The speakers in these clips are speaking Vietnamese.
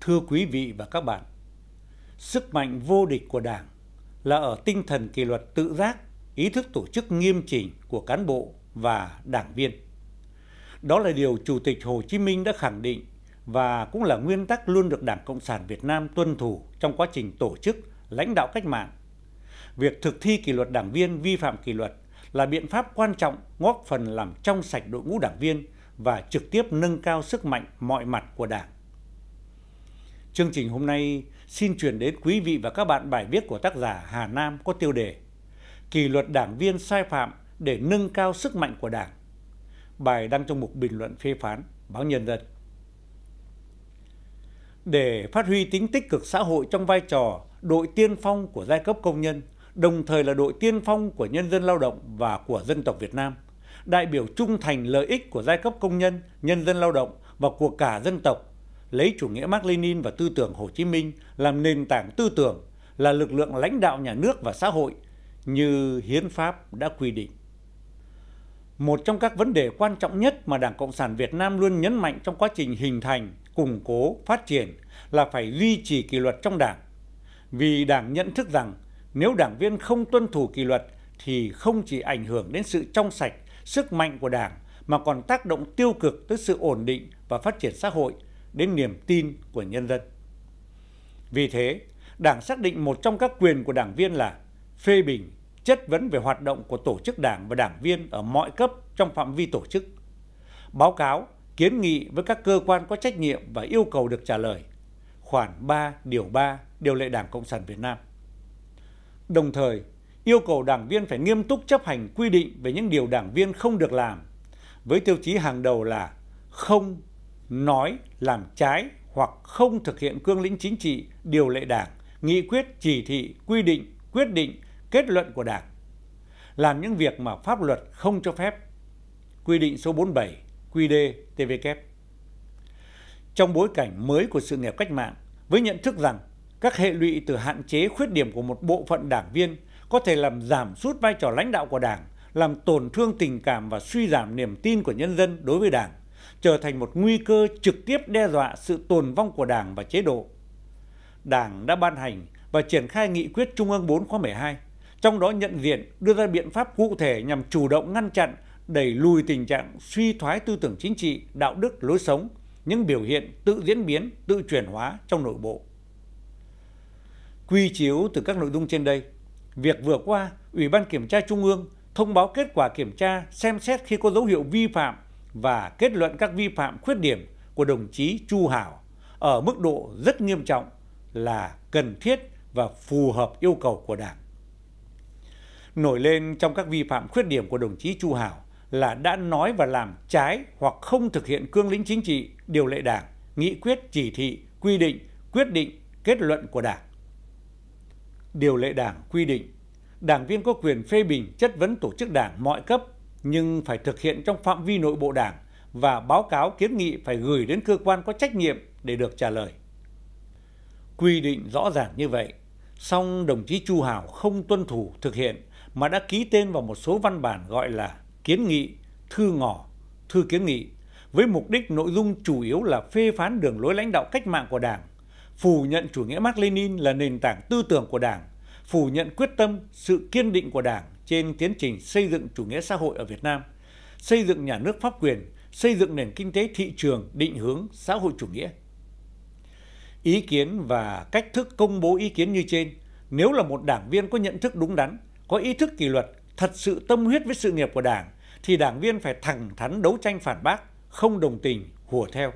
thưa quý vị và các bạn sức mạnh vô địch của đảng là ở tinh thần kỷ luật tự giác ý thức tổ chức nghiêm chỉnh của cán bộ và đảng viên đó là điều chủ tịch hồ chí minh đã khẳng định và cũng là nguyên tắc luôn được đảng cộng sản việt nam tuân thủ trong quá trình tổ chức lãnh đạo cách mạng việc thực thi kỷ luật đảng viên vi phạm kỷ luật là biện pháp quan trọng góp phần làm trong sạch đội ngũ đảng viên và trực tiếp nâng cao sức mạnh mọi mặt của đảng chương trình hôm nay xin chuyển đến quý vị và các bạn bài viết của tác giả hà nam có tiêu đề kỷ luật đảng viên sai phạm để nâng cao sức mạnh của đảng bài đăng trong mục bình luận phê phán báo nhân dân để phát huy tính tích cực xã hội trong vai trò đội tiên phong của giai cấp công nhân đồng thời là đội tiên phong của nhân dân lao động và của dân tộc việt nam đại biểu trung thành lợi ích của giai cấp công nhân nhân dân lao động và của cả dân tộc lấy chủ nghĩa mark lenin và tư tưởng hồ chí minh làm nền tảng tư tưởng là lực lượng lãnh đạo nhà nước và xã hội như hiến pháp đã quy định một trong các vấn đề quan trọng nhất mà đảng cộng sản việt nam luôn nhấn mạnh trong quá trình hình thành củng cố phát triển là phải duy trì kỷ luật trong đảng vì đảng nhận thức rằng nếu đảng viên không tuân thủ kỷ luật thì không chỉ ảnh hưởng đến sự trong sạch sức mạnh của đảng mà còn tác động tiêu cực tới sự ổn định và phát triển xã hội đến niềm tin của nhân dân vì thế đảng xác định một trong các quyền của đảng viên là phê bình chất vấn về hoạt động của tổ chức đảng và đảng viên ở mọi cấp trong phạm vi tổ chức báo cáo kiến nghị với các cơ quan có trách nhiệm và yêu cầu được trả lời khoản 3 điều 3 điều lệ đảng cộng sản việt nam đồng thời yêu cầu đảng viên phải nghiêm túc chấp hành quy định về những điều đảng viên không được làm với tiêu chí hàng đầu là không nói làm trái hoặc không thực hiện cương lĩnh chính trị điều lệ đảng nghị quyết chỉ thị quy định quyết định kết luận của đảng làm những việc mà pháp luật không cho phép quy định số 47 QĐ TVK trong bối cảnh mới của sự nghiệp cách mạng với nhận thức rằng các hệ lụy từ hạn chế khuyết điểm của một bộ phận đảng viên có thể làm giảm sút vai trò lãnh đạo của đảng làm tổn thương tình cảm và suy giảm niềm tin của nhân dân đối với đảng trở thành một nguy cơ trực tiếp đe dọa sự tồn vong của đảng và chế độ đảng đã ban hành và triển khai nghị quyết trung ương bốn khóa một hai trong đó nhận diện đưa ra biện pháp cụ thể nhằm chủ động ngăn chặn đẩy lùi tình trạng suy thoái tư tưởng chính trị đạo đức lối sống những biểu hiện tự diễn biến tự chuyển hóa trong nội bộ quy chiếu từ các nội dung trên đây việc vừa qua ủy ban kiểm tra trung ương thông báo kết quả kiểm tra xem xét khi có dấu hiệu vi phạm và kết luận các vi phạm khuyết điểm của đồng chí chu hảo ở mức độ rất nghiêm trọng là cần thiết và phù hợp yêu cầu của đảng nổi lên trong các vi phạm khuyết điểm của đồng chí chu hảo là đã nói và làm trái hoặc không thực hiện cương lĩnh chính trị điều lệ đảng nghị quyết chỉ thị quy định quyết định kết luận của đảng điều lệ đảng quy định đảng viên có quyền phê bình chất vấn tổ chức đảng mọi cấp nhưng phải thực hiện trong phạm vi nội bộ đảng và báo cáo kiến nghị phải gửi đến cơ quan có trách nhiệm để được trả lời quy định rõ ràng như vậy song đồng chí chu hảo không tuân thủ thực hiện mà đã ký tên vào một số văn bản gọi là kiến nghị thư ngỏ thư kiến nghị với mục đích nội dung chủ yếu là phê phán đường lối lãnh đạo cách mạng của đảng phủ nhận chủ nghĩa mark lenin là nền tảng tư tưởng của đảng phủ nhận quyết tâm sự kiên định của đảng trên tiến trình xây dựng chủ nghĩa xã hội ở việt nam xây dựng nhà nước pháp quyền xây dựng nền kinh tế thị trường định hướng xã hội chủ nghĩa ý kiến và cách thức công bố ý kiến như trên nếu là một đảng viên có nhận thức đúng đắn có ý thức kỷ luật thật sự tâm huyết với sự nghiệp của đảng thì đảng viên phải thẳng thắn đấu tranh phản bác không đồng tình hùa theo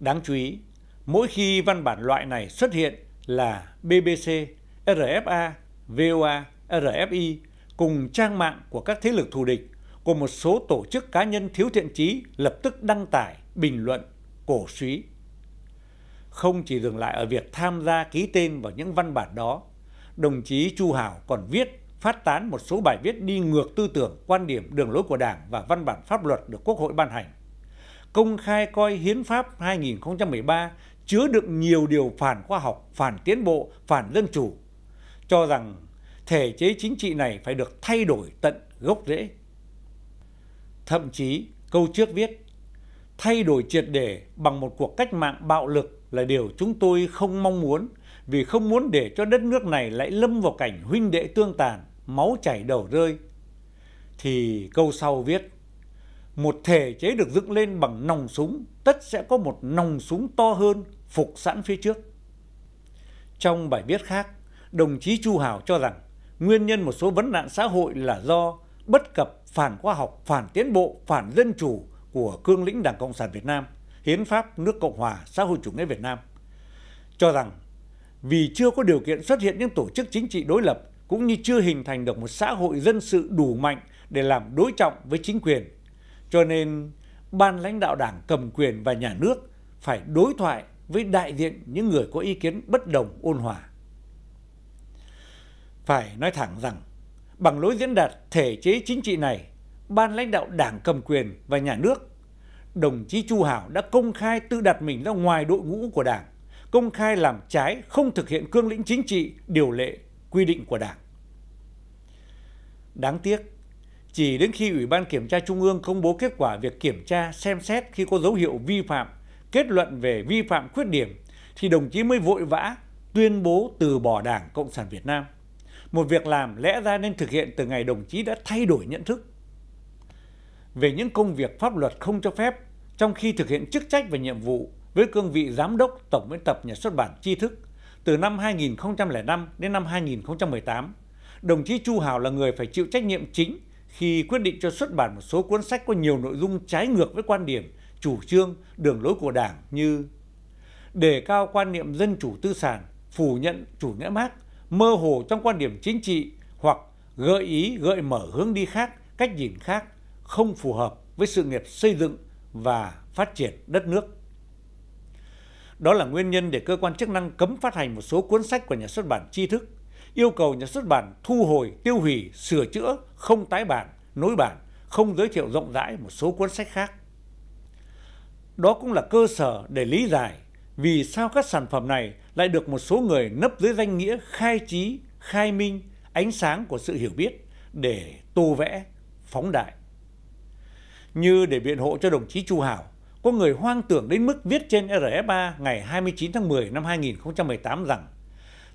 đáng chú ý mỗi khi văn bản loại này xuất hiện là bbc rfa voa rfi cùng trang mạng của các thế lực thù địch của một số tổ chức cá nhân thiếu thiện trí lập tức đăng tải bình luận cổ suý không chỉ dừng lại ở việc tham gia ký tên vào những văn bản đó đồng chí chu hảo còn viết phát tán một số bài viết đi ngược tư tưởng quan điểm đường lối của đảng và văn bản pháp luật được quốc hội ban hành công khai coi hiến pháp 2013 chứa đựng nhiều điều phản khoa học phản tiến bộ phản dân chủ cho rằng thể chế chính trị này phải được thay đổi tận gốc rễ thậm chí câu trước viết thay đổi triệt để bằng một cuộc cách mạng bạo lực là điều chúng tôi không mong muốn vì không muốn để cho đất nước này lại lâm vào cảnh huynh đệ tương tàn máu chảy đầu rơi thì câu sau viết một thể chế được dựng lên bằng nòng súng tất sẽ có một nòng súng to hơn phục sẵn phía trước trong bài viết khác đồng chí chu Hào cho rằng nguyên nhân một số vấn nạn xã hội là do bất cập phản khoa học phản tiến bộ phản dân chủ của cương lĩnh đảng cộng sản việt nam hiến pháp nước cộng hòa xã hội chủ nghĩa việt nam cho rằng vì chưa có điều kiện xuất hiện những tổ chức chính trị đối lập cũng như chưa hình thành được một xã hội dân sự đủ mạnh để làm đối trọng với chính quyền cho nên ban lãnh đạo đảng cầm quyền và nhà nước phải đối thoại với đại diện những người có ý kiến bất đồng ôn hòa phải nói thẳng rằng bằng lối diễn đạt thể chế chính trị này ban lãnh đạo đảng cầm quyền và nhà nước đồng chí chu hảo đã công khai tự đặt mình ra ngoài đội ngũ của đảng công khai làm trái không thực hiện cương lĩnh chính trị điều lệ quy định của đảng đáng tiếc chỉ đến khi ủy ban kiểm tra trung ương công bố kết quả việc kiểm tra xem xét khi có dấu hiệu vi phạm kết luận về vi phạm khuyết điểm thì đồng chí mới vội vã tuyên bố từ bỏ đảng cộng sản việt nam một việc làm lẽ ra nên thực hiện từ ngày đồng chí đã thay đổi nhận thức về những công việc pháp luật không cho phép trong khi thực hiện chức trách và nhiệm vụ với cương vị giám đốc tổng biên tập nhà xuất bản tri thức từ năm 2005 đến năm 2018, đồng chí Chu Hào là người phải chịu trách nhiệm chính khi quyết định cho xuất bản một số cuốn sách có nhiều nội dung trái ngược với quan điểm, chủ trương, đường lối của Đảng như đề cao quan niệm dân chủ tư sản, phủ nhận chủ nghĩa Mác, mơ hồ trong quan điểm chính trị hoặc gợi ý gợi mở hướng đi khác cách nhìn khác không phù hợp với sự nghiệp xây dựng và phát triển đất nước đó là nguyên nhân để cơ quan chức năng cấm phát hành một số cuốn sách của nhà xuất bản tri thức yêu cầu nhà xuất bản thu hồi tiêu hủy sửa chữa không tái bản nối bản không giới thiệu rộng rãi một số cuốn sách khác đó cũng là cơ sở để lý giải vì sao các sản phẩm này lại được một số người nấp dưới danh nghĩa khai trí khai minh ánh sáng của sự hiểu biết để tô vẽ phóng đại như để biện hộ cho đồng chí chu hảo có người hoang tưởng đến mức viết trên rf 3 ngày 29 tháng 10 năm 2018 rằng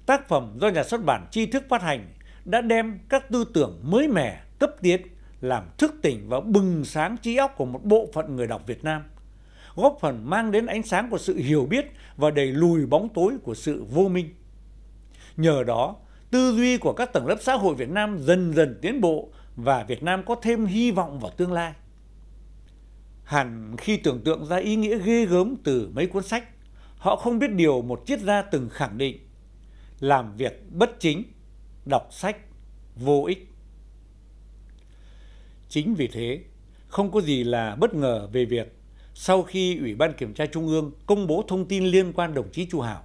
tác phẩm do nhà xuất bản tri thức phát hành đã đem các tư tưởng mới mẻ cấp tiến làm thức tỉnh và bừng sáng trí óc của một bộ phận người đọc Việt Nam góp phần mang đến ánh sáng của sự hiểu biết và đẩy lùi bóng tối của sự vô minh nhờ đó tư duy của các tầng lớp xã hội việt nam dần dần tiến bộ và việt nam có thêm hy vọng vào tương lai hẳn khi tưởng tượng ra ý nghĩa ghê gớm từ mấy cuốn sách họ không biết điều một triết gia từng khẳng định làm việc bất chính đọc sách vô ích chính vì thế không có gì là bất ngờ về việc sau khi ủy ban kiểm tra trung ương công bố thông tin liên quan đồng chí chu hảo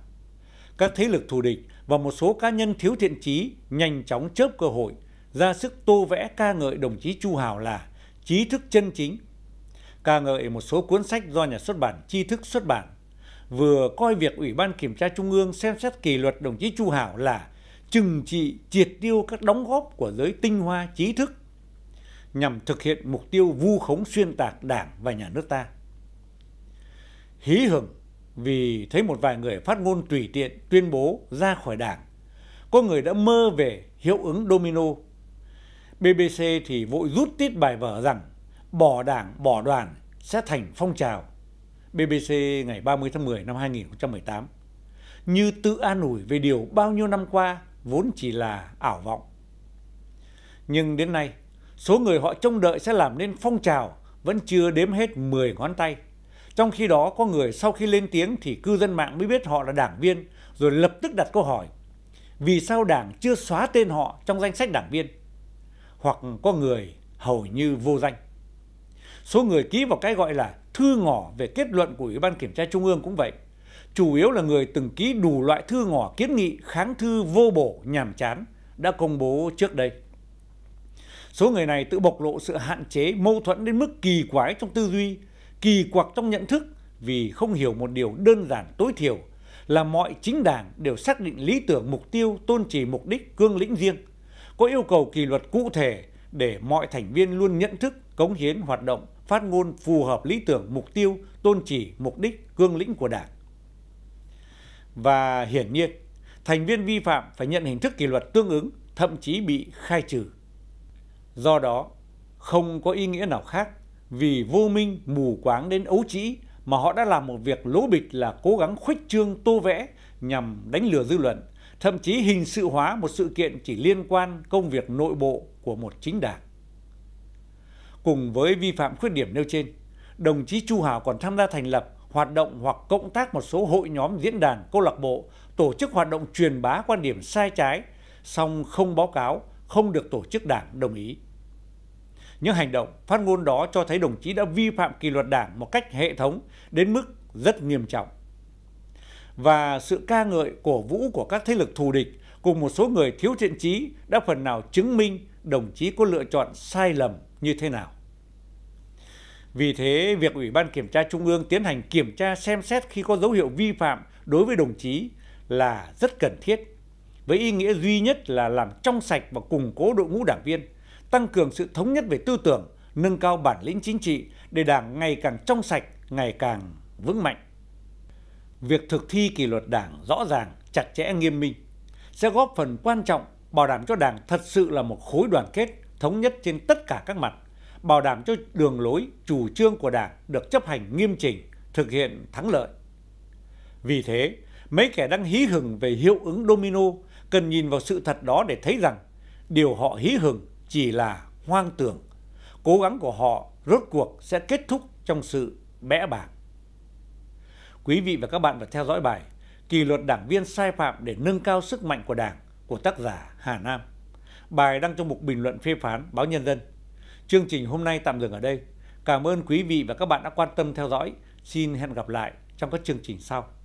các thế lực thù địch và một số cá nhân thiếu thiện trí nhanh chóng chớp cơ hội ra sức tô vẽ ca ngợi đồng chí chu hảo là trí thức chân chính ca ngợi một số cuốn sách do nhà xuất bản tri thức xuất bản vừa coi việc ủy ban kiểm tra trung ương xem xét kỷ luật đồng chí chu hảo là trừng trị triệt tiêu các đóng góp của giới tinh hoa trí thức nhằm thực hiện mục tiêu vu khống xuyên tạc đảng và nhà nước ta hí hửng vì thấy một vài người phát ngôn tùy tiện tuyên bố ra khỏi đảng có người đã mơ về hiệu ứng domino bbc thì vội rút tít bài vở rằng bỏ đảng bỏ đoàn sẽ thành phong trào bbc ngày 30 tháng 10 năm 2018 như tự an ủi về điều bao nhiêu năm qua vốn chỉ là ảo vọng nhưng đến nay số người họ trông đợi sẽ làm nên phong trào vẫn chưa đếm hết 10 ngón tay trong khi đó có người sau khi lên tiếng thì cư dân mạng mới biết họ là đảng viên rồi lập tức đặt câu hỏi vì sao đảng chưa xóa tên họ trong danh sách đảng viên hoặc có người hầu như vô danh số người ký vào cái gọi là thư ngỏ về kết luận của ủy ban kiểm tra trung ương cũng vậy chủ yếu là người từng ký đủ loại thư ngỏ kiến nghị kháng thư vô bổ nhàm chán đã công bố trước đây số người này tự bộc lộ sự hạn chế mâu thuẫn đến mức kỳ quái trong tư duy kỳ quặc trong nhận thức vì không hiểu một điều đơn giản tối thiểu là mọi chính đảng đều xác định lý tưởng mục tiêu tôn trì mục đích cương lĩnh riêng có yêu cầu kỷ luật cụ thể để mọi thành viên luôn nhận thức cống hiến hoạt động phát ngôn phù hợp lý tưởng mục tiêu tôn trì mục đích cương lĩnh của đảng và hiển nhiên thành viên vi phạm phải nhận hình thức kỷ luật tương ứng thậm chí bị khai trừ do đó không có ý nghĩa nào khác vì vô minh mù quáng đến ấu trĩ mà họ đã làm một việc lố bịch là cố gắng khuếch trương tô vẽ nhằm đánh lừa dư luận thậm chí hình sự hóa một sự kiện chỉ liên quan công việc nội bộ của một chính đảng cùng với vi phạm khuyết điểm nêu trên đồng chí chu hảo còn tham gia thành lập hoạt động hoặc cộng tác một số hội nhóm diễn đàn câu lạc bộ tổ chức hoạt động truyền bá quan điểm sai trái song không báo cáo không được tổ chức đảng đồng ý những hành động phát ngôn đó cho thấy đồng chí đã vi phạm kỷ luật đảng một cách hệ thống đến mức rất nghiêm trọng và sự ca ngợi cổ vũ của các thế lực thù địch cùng một số người thiếu thiện trí đã phần nào chứng minh đồng chí có lựa chọn sai lầm như thế nào vì thế việc ủy ban kiểm tra trung ương tiến hành kiểm tra xem xét khi có dấu hiệu vi phạm đối với đồng chí là rất cần thiết với ý nghĩa duy nhất là làm trong sạch và củng cố đội ngũ đảng viên tăng cường sự thống nhất về tư tưởng nâng cao bản lĩnh chính trị để đảng ngày càng trong sạch ngày càng vững mạnh việc thực thi kỷ luật đảng rõ ràng chặt chẽ nghiêm minh sẽ góp phần quan trọng bảo đảm cho đảng thật sự là một khối đoàn kết thống nhất trên tất cả các mặt bảo đảm cho đường lối chủ trương của đảng được chấp hành nghiêm chỉnh thực hiện thắng lợi vì thế mấy kẻ đang hí hửng về hiệu ứng domino cần nhìn vào sự thật đó để thấy rằng điều họ hí hửng chỉ là hoang tưởng cố gắng của họ rốt cuộc sẽ kết thúc trong sự bẽ bàng. quý vị và các bạn vừa theo dõi bài kỳ luật đảng viên sai phạm để nâng cao sức mạnh của đảng của tác giả hà nam bài đăng trong mục bình luận phê phán báo nhân dân chương trình hôm nay tạm dừng ở đây cảm ơn quý vị và các bạn đã quan tâm theo dõi xin hẹn gặp lại trong các chương trình sau